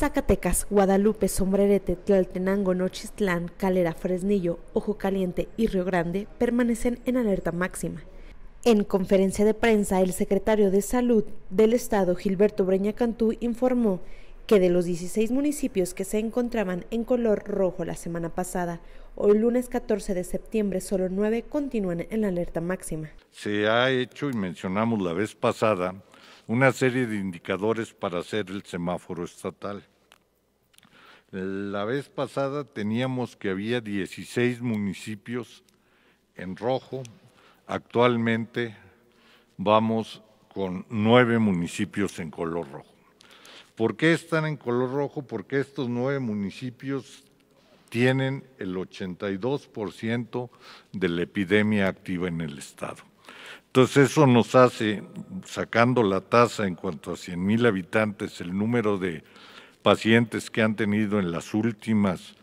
Zacatecas, Guadalupe, Sombrerete, Tlaltenango, Nochistlán, Calera, Fresnillo, Ojo Caliente y Río Grande permanecen en alerta máxima. En conferencia de prensa, el secretario de Salud del Estado, Gilberto Breña Cantú, informó que de los 16 municipios que se encontraban en color rojo la semana pasada, hoy lunes 14 de septiembre, solo nueve continúan en la alerta máxima. Se ha hecho, y mencionamos la vez pasada, una serie de indicadores para hacer el semáforo estatal. La vez pasada teníamos que había 16 municipios en rojo, actualmente vamos con nueve municipios en color rojo. ¿Por qué están en color rojo? Porque estos nueve municipios tienen el 82% de la epidemia activa en el Estado. Entonces eso nos hace, sacando la tasa en cuanto a 100.000 habitantes, el número de pacientes que han tenido en las últimas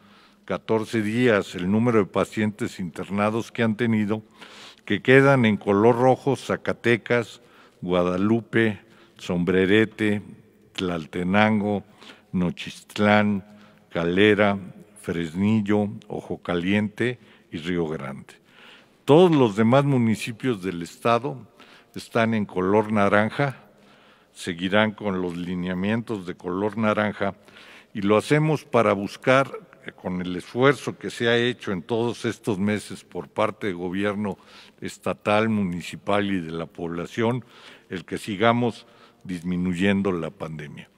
14 días, el número de pacientes internados que han tenido, que quedan en color rojo Zacatecas, Guadalupe, Sombrerete, Tlaltenango, Nochistlán, Calera, Fresnillo, Ojo Caliente y Río Grande. Todos los demás municipios del estado están en color naranja, seguirán con los lineamientos de color naranja y lo hacemos para buscar, con el esfuerzo que se ha hecho en todos estos meses por parte del gobierno estatal, municipal y de la población, el que sigamos disminuyendo la pandemia.